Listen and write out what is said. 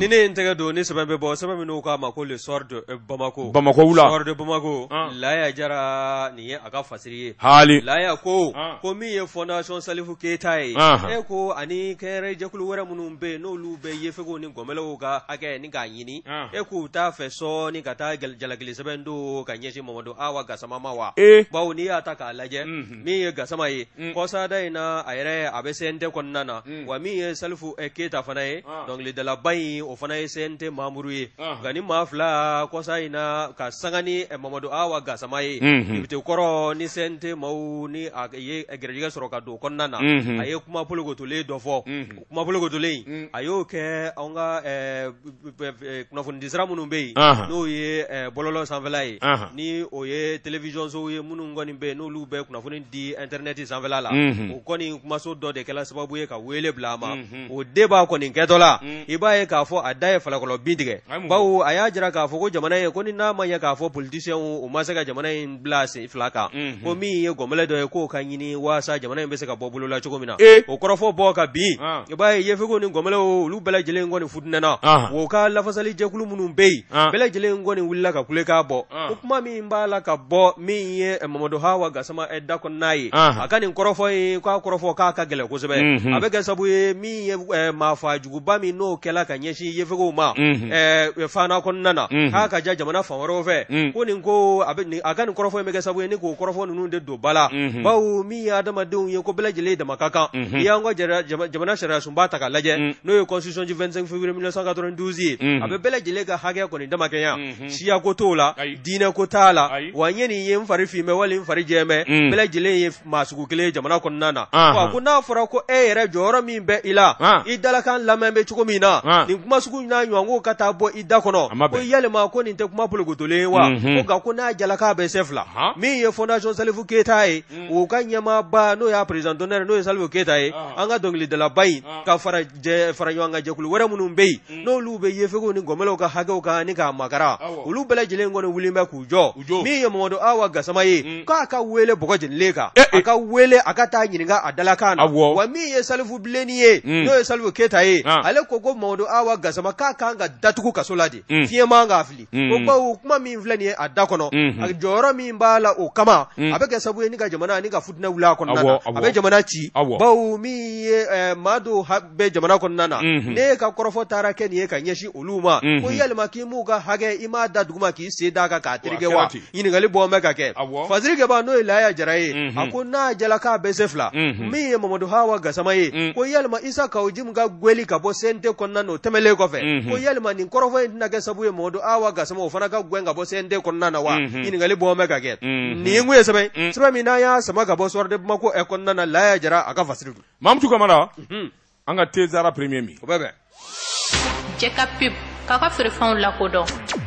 ni ne ye n tɛgɛ don ni sɛbɛn bɛ bɔ sɛbɛn minnu k'a ma ko le sort de eh, bamako bamako wula sort de bamako ah. laya jara nin ye a ka fasiri ye haali laya ko ah. ko min ye fondation salifu keyita ye e ko ani kɛrɛ jɛkulu wɛrɛ minnu bɛ yen n'olu bɛ yefegew ni gɔnbɛlɛw ka hakɛ ni k'a ɲini e k'u t'a fɛ sɔɔni ka taa jalakili sɛbɛn don ka ɲɛsin mamadu awa gasama ma wa e. bawo n'i y'a ta k'a lajɛ min ye gasama ye mm. kɔsada in na a yɛrɛ a bɛ se kɔnɔna na mm. wa min ye salifu eh, keyita fana ye ah. dɔnkilidalaba in o fana ye CNT membre ye nka ni maa fila kɔsa in na ka sanga ni eh, Mamadu Awa Gasama mhm. ye député mhm. mhm. kɔrɔ eh, eh, ni CNT maaw ni a ye gɛrɛjɛgɛ sɔrɔ ka don kɔnɔna na a ye kuma polokotolen dɔ fɔ kuma polokotolen in a y'o kɛ anw ka kunnafonidisira minnu bɛ yen n'o ye bɔlɔlɔ sanfɛla ye ni o ye télévisionsow ye minnu kɔni bɛ yen n'olu bɛ kunnafoni di internet sanfɛla la o kɔni kumaso dɔ de kɛra sababu ye ka wele bila a ma o débat kɔni kɛtɔla i b'a ye k'a fɔ a da mhm. ye falakɔlɔ bin tigɛ bawo a y'a jira k'a eh. fɔ ah. ah. ah. eh, ko jamana ye ko ni n'a ma ɲɛ k'a fɔ politisiyɛnw u ma se ka jamana in bila sen fila kan ko min ye gɔnbɛlɛ dɔ ye k'o ka ɲini waasa jamana in be se ka bɔ bolola cogo min na o kɔrɔfɔ bɔ ka bin i b'a ye yefegow ni gɔnbɛlɛw olu bɛɛ lajɛlen kɔni futinɛna o ka lafasali jɛkulu minnu bɛ yen bɛɛ lajɛlen kɔni wulila ka kule k'a bɔ ko kuma min b'a la ka bɔ min ye mamadu mhm. hawa gasama da kɔnɔna ye a ka nin kɔrɔfɔ ye k'a kɔrɔfɔ k'a ka gɛlɛn kosɛbɛ a bɛ kɛ sabu ye min ye eh, maafa juguba min n'o kɛla ka ɲɛsin yevugo ma mhm. eh, fana kɔnɔna na mhm. k'a ka ja jamana fan wɛrɛw fɛ mhm. ko nin ko a ka nin kɔrɔfɔ in bɛ kɛ sabu ye ni k'o kɔrɔfɔ ninnu de don ba la bawo min ye adamadenw ye ko bɛɛ dama ka kan i y'an ka jamana sariyasunba ta k'a lajɛ n'o ye constitution du 25 février 1992 ye a bɛ bɛɛ lajɛlen ka hakɛ kɔni damakɛya siya ko t'o la diinɛ ko t'a la wa n ye nin ye n fari finbɛ wali n fari jɛmɛ bɛɛ lajɛlen ye maa sugu kelen ye jamana kɔnɔna na ko n'a fɔra ko e yɛrɛ jɔyɔrɔ min bɛ i la i dalakan lamɛn bɛ cogo min na nin kuma kuma sugu n'a ɲɔgɔnko ka taa bɔ i da kɔnɔ ko yalima ko nin tɛ kuma pologotolen wa ko mhm. nka ko n'a jala k'a bɛ se fila min ye fondation salifu keyita ye o mhm. ka ɲɛmaaba n'o y'a président d'honneur n'o ye salifu keyita ye an ka dɔnkilidalaba in ka fara jɛ fara ɲɔgɔn kan jɛkulu wɛrɛ minnu bɛ mhm. yen n'olu bɛ yefegew ni gɔmɛlɛw ka hakɛw kan ani k'a makara olu bɛɛ lajɛlen kɔni wuli bɛ k'u jɔ min ye mamadu awa gasama ye k'a ka wele bɔgɔ jenilen kan a ka wele a ka taa ɲininka a dalakan na wa min ye salifu bilenni ye n'o ye salifu keyita ye ale ko ko mamadu awa gasama k'a kan ka datugu kaso la de mm. fiɲɛ man k'a fili mm. o bawo kuma min filɛ nin ye a da kɔnɔ mm-hmm. a jɔyɔrɔ min mm. b'a la o kama a bɛ kɛ sabu ye ni eh, ka jamana ni ka futinɛ wuli a kɔnɔna na a bɛ jamana ci bawo min ye maa dɔw bɛ jamana kɔnɔna na ne ka kɔrɔfɔ taara kɛ nin ye ka ɲɛsin olu ma ko yalima k'i m'u ka hakɛ i m'a da dugu ma k'i sen d'a kan k'a terikɛ wa ɲininkali bɔn bɛ ka kɛ fasirike ba n'o e ye laya mm-hmm. jara mm-hmm. ye a ko n'a jala k'a bɛ se fila min ye mamadu hawa gasama ye ko yalima isa kawo jimu ka gweli ka bɔ sente kɔnɔna na o tɛmɛlen sende kɔfɛ mhm. ko yalima nin kɔrɔfɔ in tɛna kɛ sabu ye mɔgɔ dɔ awa gasama o fana ka gwɛn ka bɔ sende kɔnɔna na wa mhm. ɲininkali bɔn bɛ ka kɛ mhm. nin kun ye sɛbɛn sɛbɛn min n'an y'a sama ka bɔ sɔrɔde bamako ɛ kɔnɔna na laya jara a ka fasiri dun mamutu kamara an ka tezara premier min o bɛ bɛn jɛka pep k'a ka feerefɛnw lakodɔn